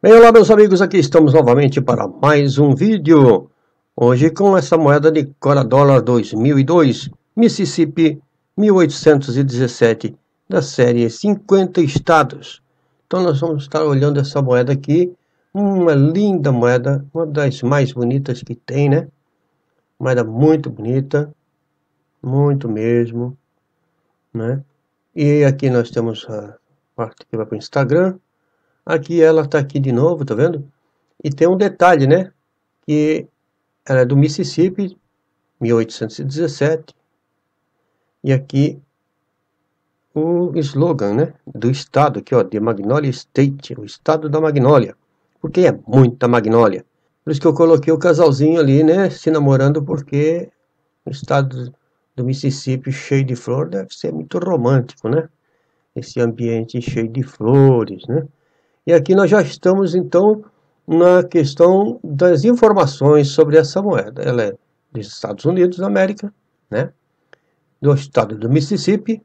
Bem, olá meus amigos, aqui estamos novamente para mais um vídeo. Hoje, com essa moeda de Cora Dólar 2002, Mississippi 1817, da série 50 Estados. Então, nós vamos estar olhando essa moeda aqui, uma linda moeda, uma das mais bonitas que tem, né? Moeda muito bonita, muito mesmo, né? E aqui nós temos a parte que vai para o Instagram. Aqui ela está aqui de novo, tá vendo? E tem um detalhe, né? Que é do Mississippi, 1817, e aqui o slogan né, do estado, aqui, ó, de Magnolia State, o estado da Magnolia, porque é muita Magnolia. Por isso que eu coloquei o casalzinho ali, né, se namorando, porque o estado do Mississippi cheio de flor deve ser muito romântico, né? Esse ambiente cheio de flores, né? E aqui nós já estamos, então, na questão das informações sobre essa moeda. Ela é dos Estados Unidos da América, né? do estado do Mississippi,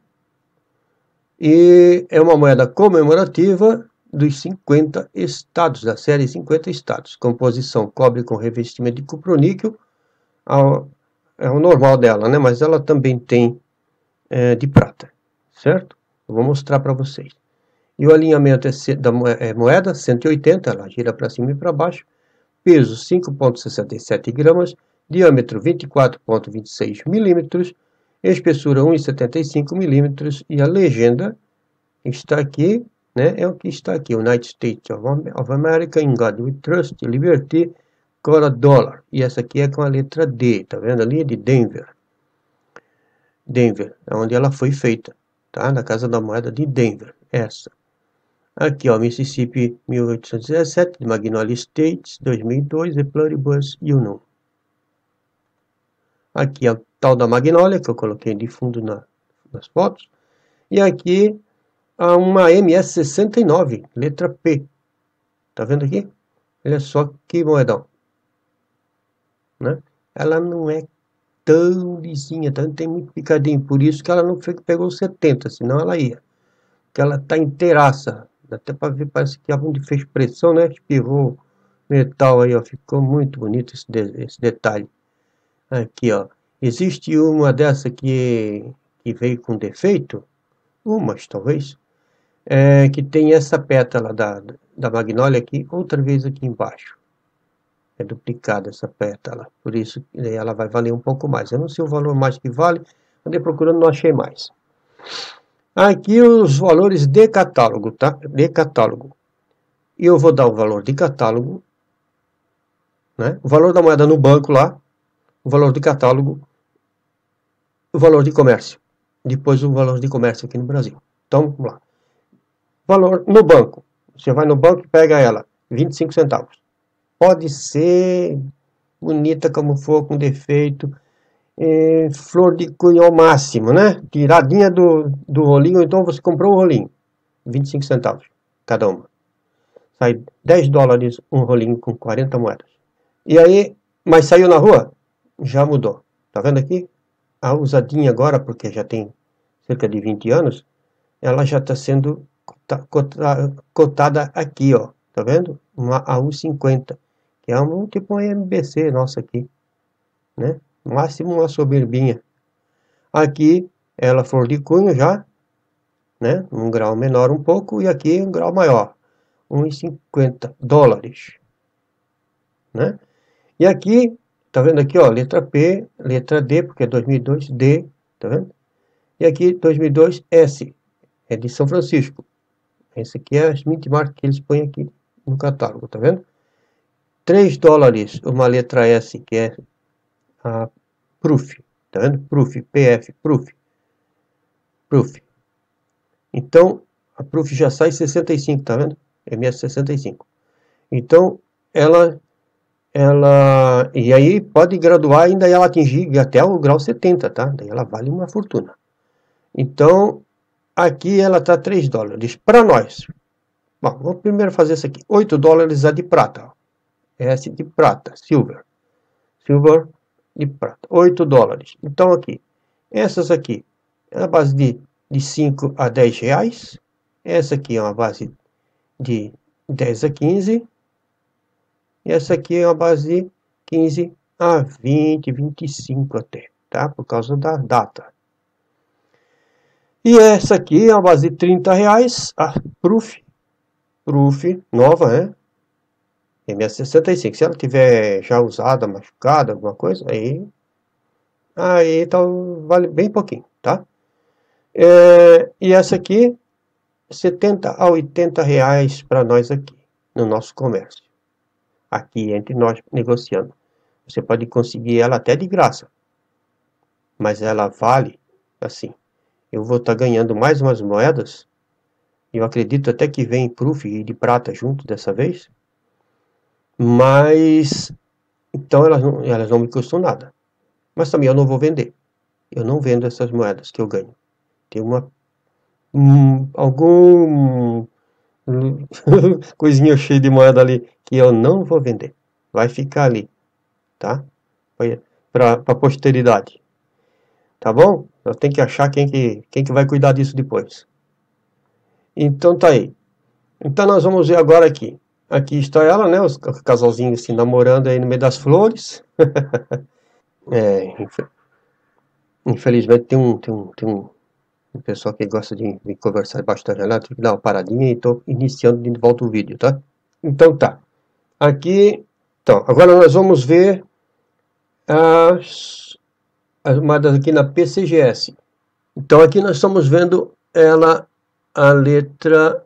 e é uma moeda comemorativa dos 50 estados, da série 50 estados. Composição cobre com revestimento de cuproníquel, é o normal dela, né? mas ela também tem é, de prata, certo? Eu vou mostrar para vocês. E o alinhamento é da é, é moeda, 180, ela gira para cima e para baixo. Peso 5,67 gramas, diâmetro 24,26 milímetros, espessura 1,75 milímetros e a legenda está aqui, né? É o que está aqui, United States of America, In God We Trust, Liberty, Cora Dollar. E essa aqui é com a letra D, tá vendo ali? De Denver. Denver, é onde ela foi feita, tá? Na Casa da Moeda de Denver, essa. Aqui, ó, Mississippi 1817, de Magnolia States, 2002, e Pluribus Unum. Aqui a tal da Magnolia, que eu coloquei de fundo na, nas fotos. E aqui a uma MS69, letra P. Tá vendo aqui? Olha só que moedão. Né? Ela não é tão lisinha, tão, tem muito picadinho. Por isso que ela não pegou 70, senão ela ia. Porque ela tá inteiraça. Dá até para ver, parece que aonde fez pressão, né? Espirrou metal aí, ó. Ficou muito bonito esse, de, esse detalhe. Aqui, ó. Existe uma dessa que, que veio com defeito? Umas, talvez. É, que tem essa pétala da, da magnólia aqui, outra vez aqui embaixo. É duplicada essa pétala. Por isso né, ela vai valer um pouco mais. Eu não sei o valor mais que vale. Andei procurando, não achei mais. Aqui os valores de catálogo, tá? De catálogo. E eu vou dar o valor de catálogo, né? O valor da moeda no banco lá, o valor de catálogo, o valor de comércio. Depois o valor de comércio aqui no Brasil. Então, vamos lá. Valor no banco. Você vai no banco e pega ela, 25 centavos. Pode ser bonita como for, com defeito, é, flor de cunho ao máximo, né? Tiradinha do, do rolinho, então você comprou o rolinho. 25 centavos cada uma. Sai 10 dólares um rolinho com 40 moedas. E aí, mas saiu na rua? Já mudou. Tá vendo aqui? A usadinha agora, porque já tem cerca de 20 anos, ela já está sendo cotada aqui, ó. Tá vendo? Uma AU50, que é um tipo uma MBC nossa aqui, né? máximo uma soberbinha. Aqui ela flor de cunho já, né? Um grau menor um pouco e aqui um grau maior, 1,50 dólares, né? E aqui, tá vendo aqui, ó, letra P, letra D, porque é 2002, D, tá vendo? E aqui 2002, S, é de São Francisco. Esse aqui é a mark que eles põem aqui no catálogo, tá vendo? 3 dólares uma letra S, que é a proof, tá vendo? Proof, PF, proof, proof. Então, a proof já sai 65, tá vendo? MS65. Então, ela, ela, e aí pode graduar ainda ela atingir até o grau 70, tá? Daí ela vale uma fortuna. Então, aqui ela tá 3 dólares para nós. Bom, vamos primeiro fazer isso aqui. 8 dólares a de prata. Ó. S de prata, silver. Silver de prata, 8 dólares. Então aqui, essas aqui é a base de, de 5 a 10 reais. Essa aqui é uma base de 10 a 15. E essa aqui é uma base de 15 a 20, 25 até, tá? Por causa da data. E essa aqui é uma base de 30 reais, a ah, Proof, Proof nova, né? MA65. Se ela tiver já usada, machucada, alguma coisa, aí, aí então vale bem pouquinho, tá? É, e essa aqui, 70 a 80 reais para nós aqui, no nosso comércio. Aqui entre nós negociando. Você pode conseguir ela até de graça. Mas ela vale assim. Eu vou estar tá ganhando mais umas moedas. Eu acredito até que vem proof de prata junto dessa vez mas então elas não, elas não me custam nada. Mas também eu não vou vender. Eu não vendo essas moedas que eu ganho. Tem uma um, algum hum, coisinha cheia de moeda ali que eu não vou vender. Vai ficar ali, tá? Para a posteridade. Tá bom? eu tenho que achar quem que, quem que vai cuidar disso depois. Então tá aí. Então nós vamos ver agora aqui. Aqui está ela, né? Os casalzinhos se namorando aí no meio das flores. é, infelizmente tem um, tem um, tem um, um pessoal que gosta de, de conversar bastante lá, tem Tive que dar uma paradinha e estou iniciando de volta o vídeo, tá? Então tá. Aqui, então, agora nós vamos ver as, as armadas aqui na PCGS. Então aqui nós estamos vendo ela, a letra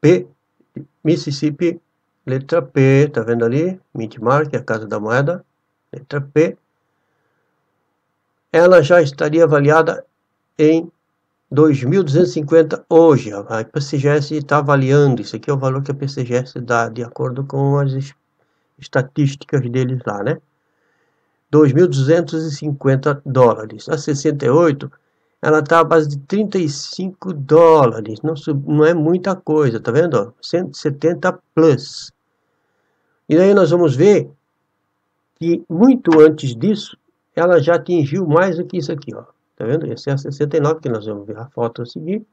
P Mississippi, letra P, tá vendo ali? Mintmark, a casa da moeda, letra P. Ela já estaria avaliada em 2.250 hoje. A PCGS está avaliando, isso aqui é o valor que a PCGS dá, de acordo com as estatísticas deles lá, né? 2.250 dólares. A 68 ela tá à base de 35 dólares, não, não é muita coisa, tá vendo? Ó? 170 plus. E daí nós vamos ver que muito antes disso, ela já atingiu mais do que isso aqui, ó. Tá vendo? Esse é a 69 que nós vamos ver a foto a seguir.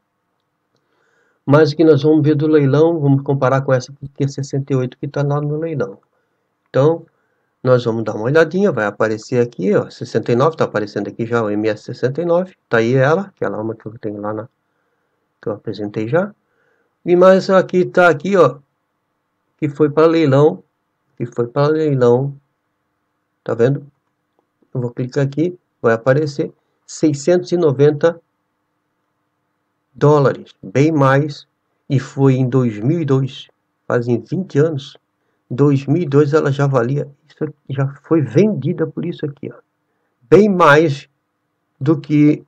Mas o que nós vamos ver do leilão, vamos comparar com essa aqui, que é 68 que está lá no leilão. Então, nós vamos dar uma olhadinha, vai aparecer aqui, ó, 69, tá aparecendo aqui já o MS69, tá aí ela, aquela alma que eu tenho lá na, que eu apresentei já. E mais aqui tá aqui, ó, que foi para leilão, que foi para leilão, tá vendo? Eu vou clicar aqui, vai aparecer 690 dólares, bem mais, e foi em 2002, fazem 20 anos. 2002 ela já valia, isso já foi vendida por isso aqui, ó, bem mais do que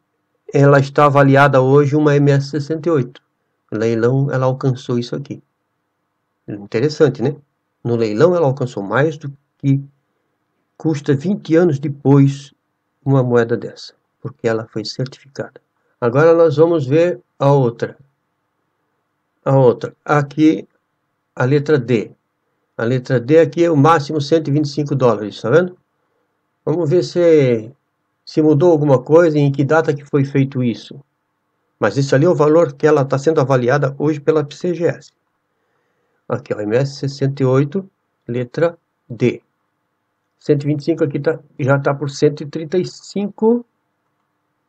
ela está avaliada hoje uma MS68. No leilão ela alcançou isso aqui. Interessante, né? No leilão ela alcançou mais do que custa 20 anos depois uma moeda dessa, porque ela foi certificada. Agora nós vamos ver a outra. A outra. Aqui a letra D. A letra D aqui é o máximo 125 dólares, tá vendo? Vamos ver se, se mudou alguma coisa e em que data que foi feito isso. Mas isso ali é o valor que ela está sendo avaliada hoje pela PCGS. Aqui, ó, MS 68, letra D. 125 aqui tá, já está por 135.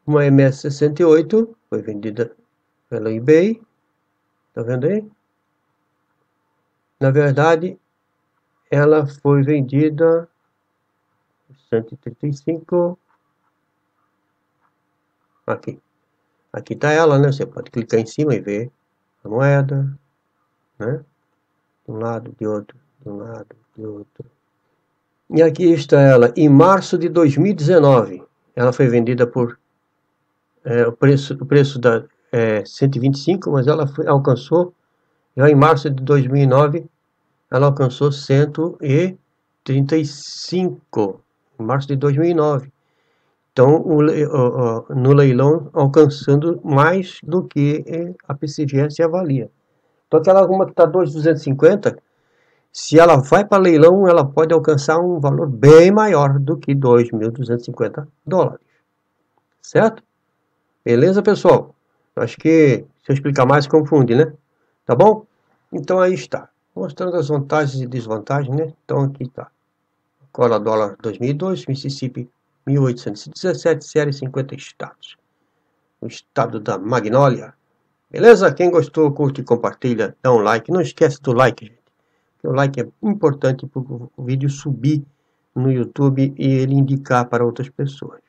Uma MS 68, foi vendida pela eBay. Está vendo aí? Na verdade, ela foi vendida por 135 aqui aqui está ela né você pode clicar em cima e ver a moeda né de um lado de outro de um lado de outro e aqui está ela em março de 2019 ela foi vendida por é, o preço o preço da é, 125 mas ela foi, alcançou já em março de 2009 ela alcançou 135 em março de 2009. Então, o, o, o, no leilão, alcançando mais do que eh, a PCGS avalia. Então, aquela uma que está 2,250, se ela vai para leilão, ela pode alcançar um valor bem maior do que 2.250 dólares. Certo? Beleza, pessoal? Acho que se eu explicar mais, confunde, né? Tá bom? Então aí está mostrando as vantagens e desvantagens, né? Então aqui está. Cola dólar 2002, Mississippi 1817, série 50 estados. O estado da Magnólia. Beleza? Quem gostou, curte, compartilha, dá um like. Não esquece do like, gente. Porque o like é importante para o vídeo subir no YouTube e ele indicar para outras pessoas.